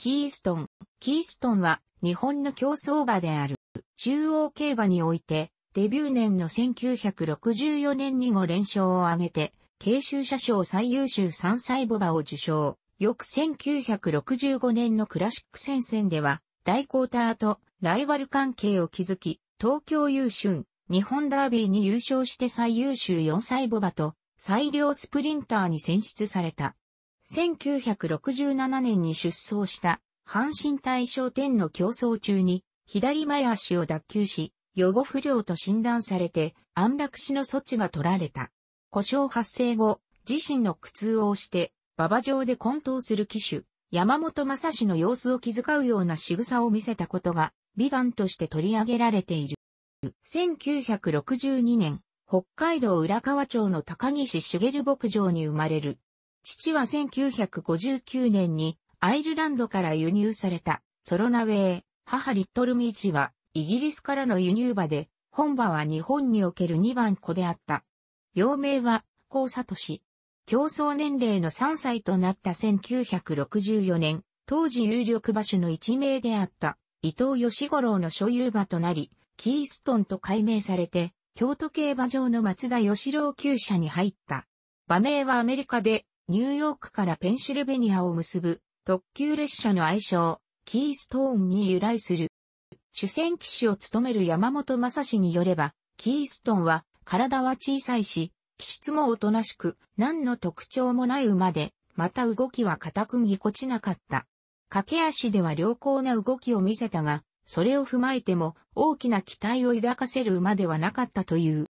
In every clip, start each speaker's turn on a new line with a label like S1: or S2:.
S1: キーストン。キーストンは日本の競走馬である。中央競馬において、デビュー年の1964年に5連勝を挙げて、慶州車賞最優秀3歳母馬を受賞。翌1965年のクラシック戦線では、大コーターとライバル関係を築き、東京優春、日本ダービーに優勝して最優秀4歳母馬と、最良スプリンターに選出された。1967年に出走した阪神大賞天の競争中に左前足を脱臼し、予後不良と診断されて安楽死の措置が取られた。故障発生後、自身の苦痛を押して、馬場上で混沌する騎手、山本正氏の様子を気遣うような仕草を見せたことが、美談として取り上げられている。1962年、北海道浦河町の高岸茂牧場に生まれる。父は1959年にアイルランドから輸入されたソロナウェイ、母リットルミーチはイギリスからの輸入馬で、本馬は日本における2番子であった。幼名は、高里氏。競争年齢の3歳となった1964年、当時有力馬種の一名であった伊藤義五郎の所有馬となり、キーストンと改名されて、京都競馬場の松田義郎厩舎に入った。馬名はアメリカでニューヨークからペンシルベニアを結ぶ特急列車の愛称、キーストーンに由来する。主戦騎士を務める山本正史によれば、キーストンは体は小さいし、気質もおとなしく、何の特徴もない馬で、また動きは固くぎこちなかった。駆け足では良好な動きを見せたが、それを踏まえても大きな期待を抱かせる馬ではなかったという。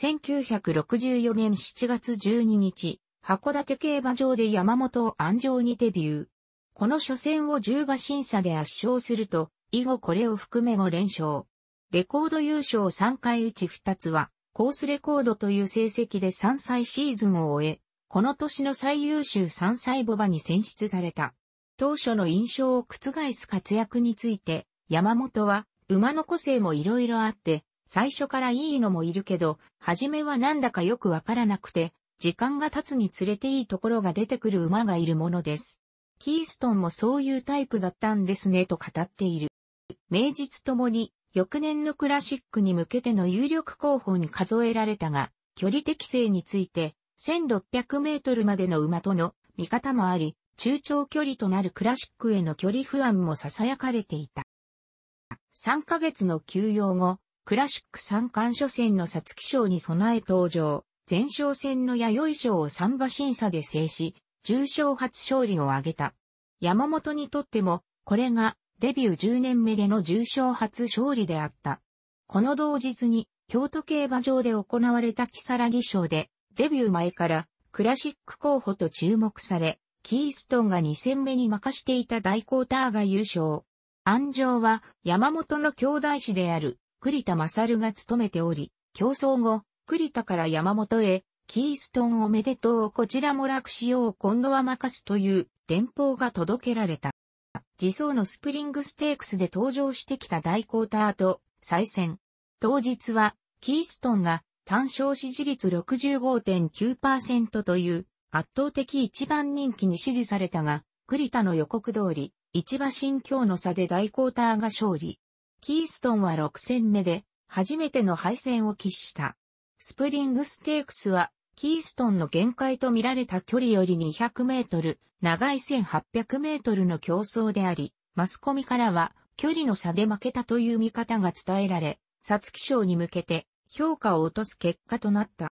S1: 1964年7月12日、函館競馬場で山本を安城にデビュー。この初戦を10馬審査で圧勝すると、以後これを含め5連勝。レコード優勝3回打ち2つは、コースレコードという成績で3歳シーズンを終え、この年の最優秀3歳母馬に選出された。当初の印象を覆す活躍について、山本は、馬の個性も色々あって、最初からいいのもいるけど、初めはなんだかよくわからなくて、時間が経つにつれていいところが出てくる馬がいるものです。キーストンもそういうタイプだったんですねと語っている。名実ともに、翌年のクラシックに向けての有力候補に数えられたが、距離適正について、1600メートルまでの馬との見方もあり、中長距離となるクラシックへの距離不安も囁かれていた。3ヶ月の休養後、クラシック参冠初戦の皐月賞に備え登場。前哨戦の弥生賞を三馬審査で制し、重賞初勝利を挙げた。山本にとっても、これがデビュー10年目での重賞初勝利であった。この同日に、京都競馬場で行われた木更木賞で、デビュー前からクラシック候補と注目され、キーストンが2戦目に任していた大コーターが優勝。安城は山本の兄弟子である栗田勝が務めており、競争後、栗田から山本へ、キーストンおめでとうこちらも楽しよう今度は任すという電報が届けられた。自走のスプリングステークスで登場してきた大コーターと再戦。当日はキーストンが単勝支持率65.9%という圧倒的一番人気に支持されたが、栗田の予告通り、一馬新境の差で大コーターが勝利。キーストンは6戦目で初めての敗戦を喫した。スプリングステークスは、キーストンの限界と見られた距離より200メートル、長い1800メートルの競争であり、マスコミからは、距離の差で負けたという見方が伝えられ、サツキ賞に向けて、評価を落とす結果となった。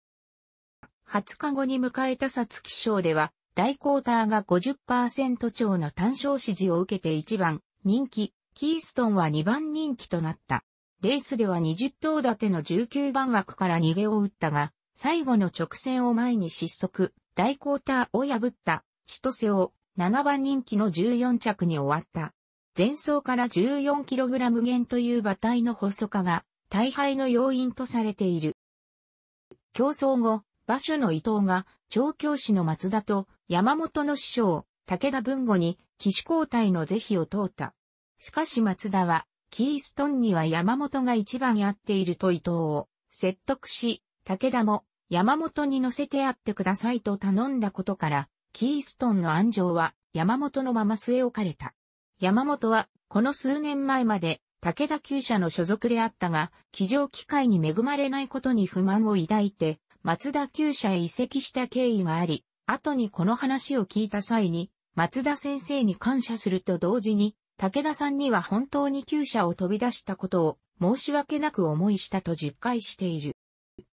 S1: 20日後に迎えたサツキ賞では、大クォーターが50%超の単勝支持を受けて1番、人気、キーストンは2番人気となった。レースでは20頭立ての19番枠から逃げを打ったが、最後の直線を前に失速、大コーターを破った、千歳を7番人気の14着に終わった。前走から 14kg 減という馬体の細化が大敗の要因とされている。競争後、馬主の伊藤が調教師の松田と山本の師匠、武田文吾に騎手交代の是非を問うた。しかし松田はキーストンには山本が一番やっていると伊藤を説得し、武田も山本に乗せてやってくださいと頼んだことから、キーストンの安城は山本のまま据え置かれた。山本はこの数年前まで武田厩舎の所属であったが、騎乗機会に恵まれないことに不満を抱いて、松田厩舎へ移籍した経緯があり、後にこの話を聞いた際に、松田先生に感謝すると同時に、武田さんには本当に旧社を飛び出したことを申し訳なく思いしたと実戒している。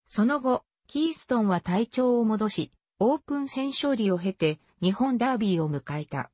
S1: その後、キーストンは体調を戻し、オープン戦勝利を経て日本ダービーを迎えた。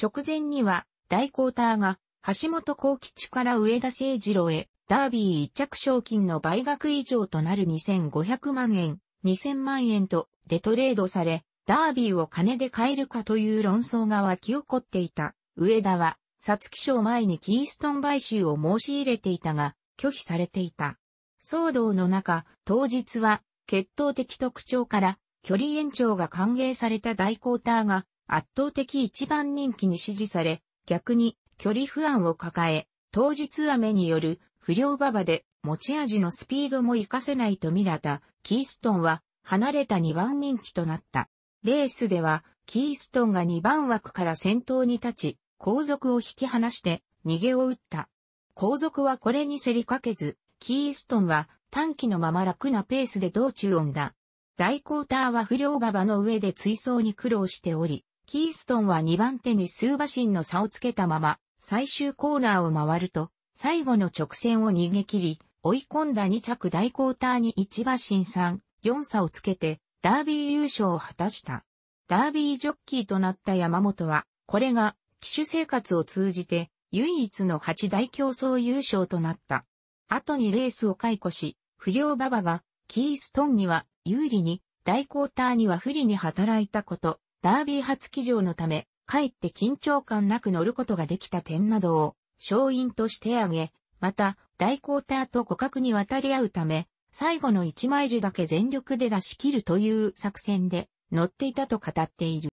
S1: 直前には大コーターが橋本幸吉から上田誠二郎へダービー一着賞金の倍額以上となる2500万円、2000万円とデトレードされ、ダービーを金で買えるかという論争が沸き起こっていた。上田は皐月賞前にキーストン買収を申し入れていたが、拒否されていた。騒動の中、当日は、血統的特徴から、距離延長が歓迎された大コーターが、圧倒的一番人気に支持され、逆に、距離不安を抱え、当日雨による不良馬場で持ち味のスピードも活かせないと見られたキーストンは離れた2番人気となった。レースではキーストンが2番枠から先頭に立ち、皇族を引き離して逃げを打った。皇族はこれに競りかけず、キーストンは短期のまま楽なペースで道中をんだ。大コーターは不良馬場の上で追走に苦労しており、キーストンは2番手に数馬身の差をつけたまま、最終コーナーを回ると、最後の直線を逃げ切り、追い込んだ2着大コーターに1馬身3、4差をつけて、ダービー優勝を果たした。ダービージョッキーとなった山本は、これが騎手生活を通じて唯一の8大競争優勝となった。後にレースを解雇し、不良馬場がキーストンには有利に、大クォーターには不利に働いたこと、ダービー初騎乗のため、かえって緊張感なく乗ることができた点などを勝因として挙げ、また、大クォーターと互角に渡り合うため、最後の1マイルだけ全力で出し切るという作戦で乗っていたと語っている。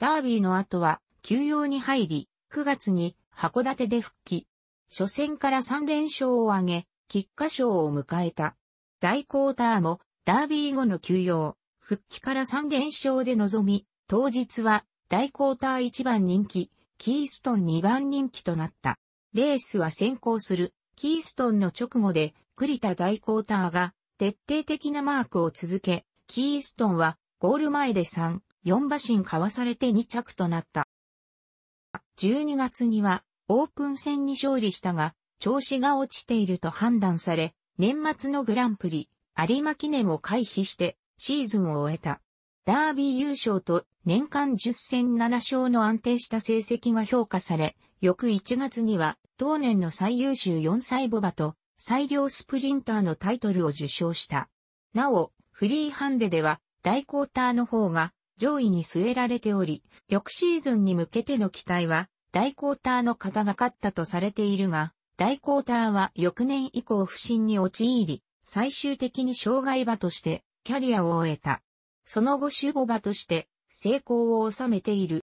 S1: ダービーの後は休養に入り、9月に函館で復帰。初戦から3連勝を挙げ、菊花賞を迎えた。大クォーターもダービー後の休養、復帰から3連勝で臨み、当日は大クォーター1番人気、キーストン2番人気となった。レースは先行する、キーストンの直後で、栗田大クォーターが、徹底的なマークを続け、キーストンは、ゴール前で3、4馬身かわされて2着となった。12月にはオープン戦に勝利したが、調子が落ちていると判断され、年末のグランプリ、有馬記念を回避してシーズンを終えた。ダービー優勝と年間10戦7勝の安定した成績が評価され、翌1月には当年の最優秀4歳ボバと最良スプリンターのタイトルを受賞した。なお、フリーハンデでは大クォーターの方が上位に据えられており、翌シーズンに向けての期待は、大クォーターの方がかったとされているが、大クォーターは翌年以降不振に陥り、最終的に障害馬としてキャリアを終えた。その後守護馬として成功を収めている。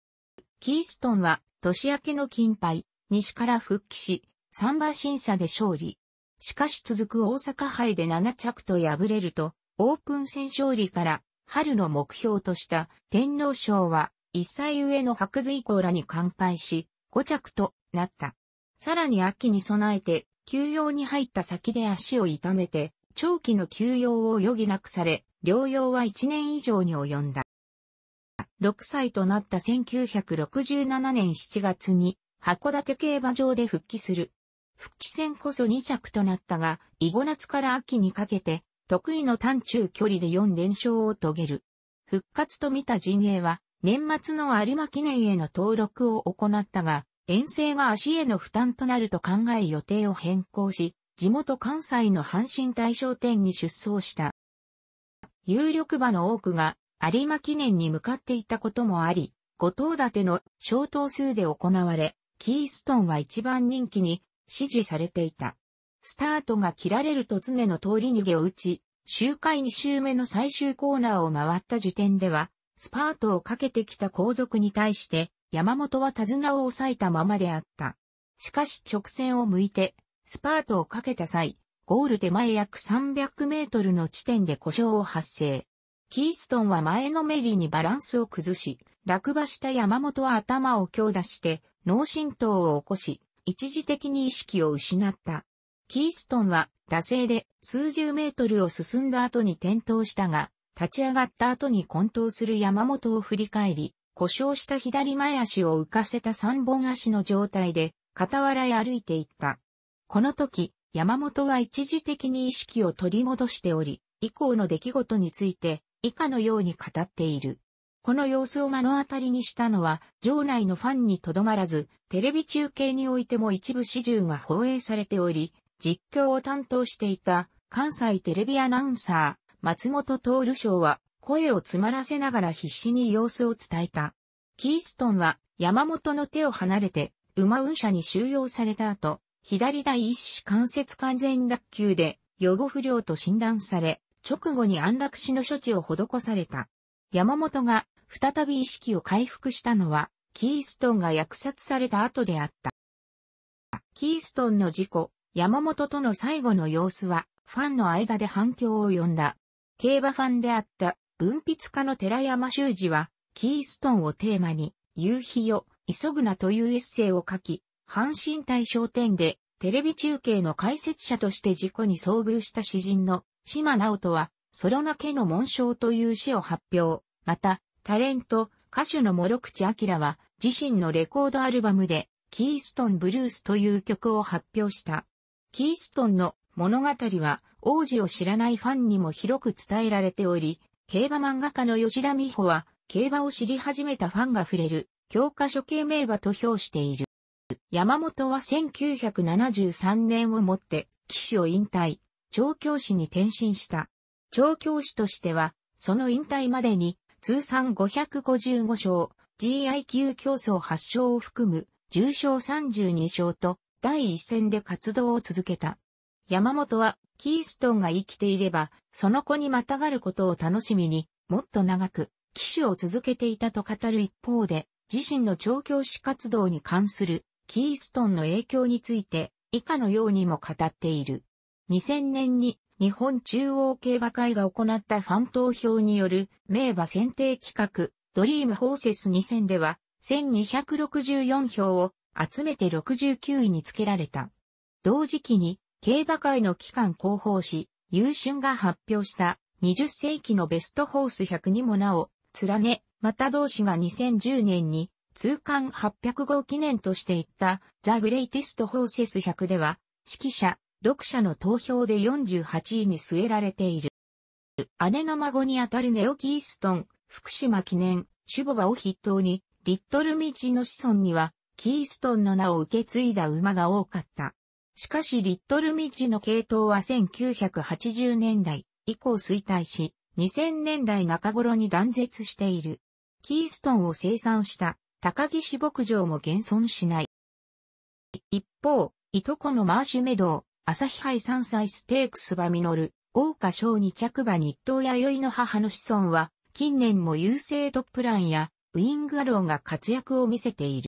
S1: キーストンは年明けの金杯、西から復帰し、3馬審査で勝利。しかし続く大阪杯で7着と敗れると、オープン戦勝利から春の目標とした天皇賞は一歳上の白髄校らに完敗し、5着となった。さらに秋に備えて、休養に入った先で足を痛めて、長期の休養を余儀なくされ、療養は1年以上に及んだ。6歳となった1967年7月に、函館競馬場で復帰する。復帰戦こそ2着となったが、囲碁夏から秋にかけて、得意の短中距離で4連勝を遂げる。復活と見た陣営は、年末の有馬記念への登録を行ったが、遠征が足への負担となると考え予定を変更し、地元関西の阪神大賞店に出走した。有力馬の多くが有馬記念に向かっていたこともあり、五頭立ての小頭数で行われ、キーストンは一番人気に支持されていた。スタートが切られると常の通り逃げを打ち、周回2周目の最終コーナーを回った時点では、スパートをかけてきた後続に対して、山本は手綱を抑えたままであった。しかし直線を向いて、スパートをかけた際、ゴール手前約300メートルの地点で故障を発生。キーストンは前のメリにバランスを崩し、落馬した山本は頭を強打して、脳震盪を起こし、一時的に意識を失った。キーストンは、惰性で数十メートルを進んだ後に転倒したが、立ち上がった後に混沌する山本を振り返り、故障した左前足を浮かせた三本足の状態で、傍らへ歩いていった。この時、山本は一時的に意識を取り戻しており、以降の出来事について、以下のように語っている。この様子を目の当たりにしたのは、場内のファンにとどまらず、テレビ中継においても一部始終が放映されており、実況を担当していた関西テレビアナウンサー、松本徹賞は声を詰まらせながら必死に様子を伝えた。キーストンは山本の手を離れて馬運車に収容された後、左第一子関節完全脱臼で予後不良と診断され、直後に安楽死の処置を施された。山本が再び意識を回復したのは、キーストンが虐殺された後であった。キーストンの事故、山本との最後の様子は、ファンの間で反響を呼んだ。競馬ファンであった文筆家の寺山修司は、キーストンをテーマに、夕日よ、急ぐなというエッセイを書き、阪神対商店でテレビ中継の解説者として事故に遭遇した詩人の島直人は、ソロナ家の紋章という詩を発表。また、タレント、歌手の諸口明は、自身のレコードアルバムで、キーストンブルースという曲を発表した。キーストンの物語は王子を知らないファンにも広く伝えられており、競馬漫画家の吉田美穂は、競馬を知り始めたファンが触れる、教科書系名馬と評している。山本は1973年をもって、騎士を引退、調教師に転身した。調教師としては、その引退までに、通算555勝、GIQ 競争8勝を含む、重賞32勝と、第一線で活動を続けた。山本は、キーストンが生きていれば、その子にまたがることを楽しみに、もっと長く、騎手を続けていたと語る一方で、自身の調教師活動に関する、キーストンの影響について、以下のようにも語っている。2000年に、日本中央競馬会が行ったファン投票による、名馬選定企画、ドリームホーセス2000では、1264票を集めて69位につけられた。同時期に、競馬界の期間広報誌、優春が発表した20世紀のベストホース100にもなお、連ね、また同氏が2010年に通貫800号記念としていったザ・グレイテスト・ホーセス100では、指揮者、読者の投票で48位に据えられている。姉の孫にあたるネオ・キーストン、福島記念、シュボバを筆頭に、リットル・ミジの子孫には、キーストンの名を受け継いだ馬が多かった。しかしリットルミッジの系統は1980年代以降衰退し、2000年代中頃に断絶している。キーストンを生産した高岸牧場も現存しない。一方、いとこのマーシュメドウ、朝日杯山菜ステークス馬実る、大花賞二着馬日東弥生の母の子孫は、近年も優勢トップランやウィングアローが活躍を見せている。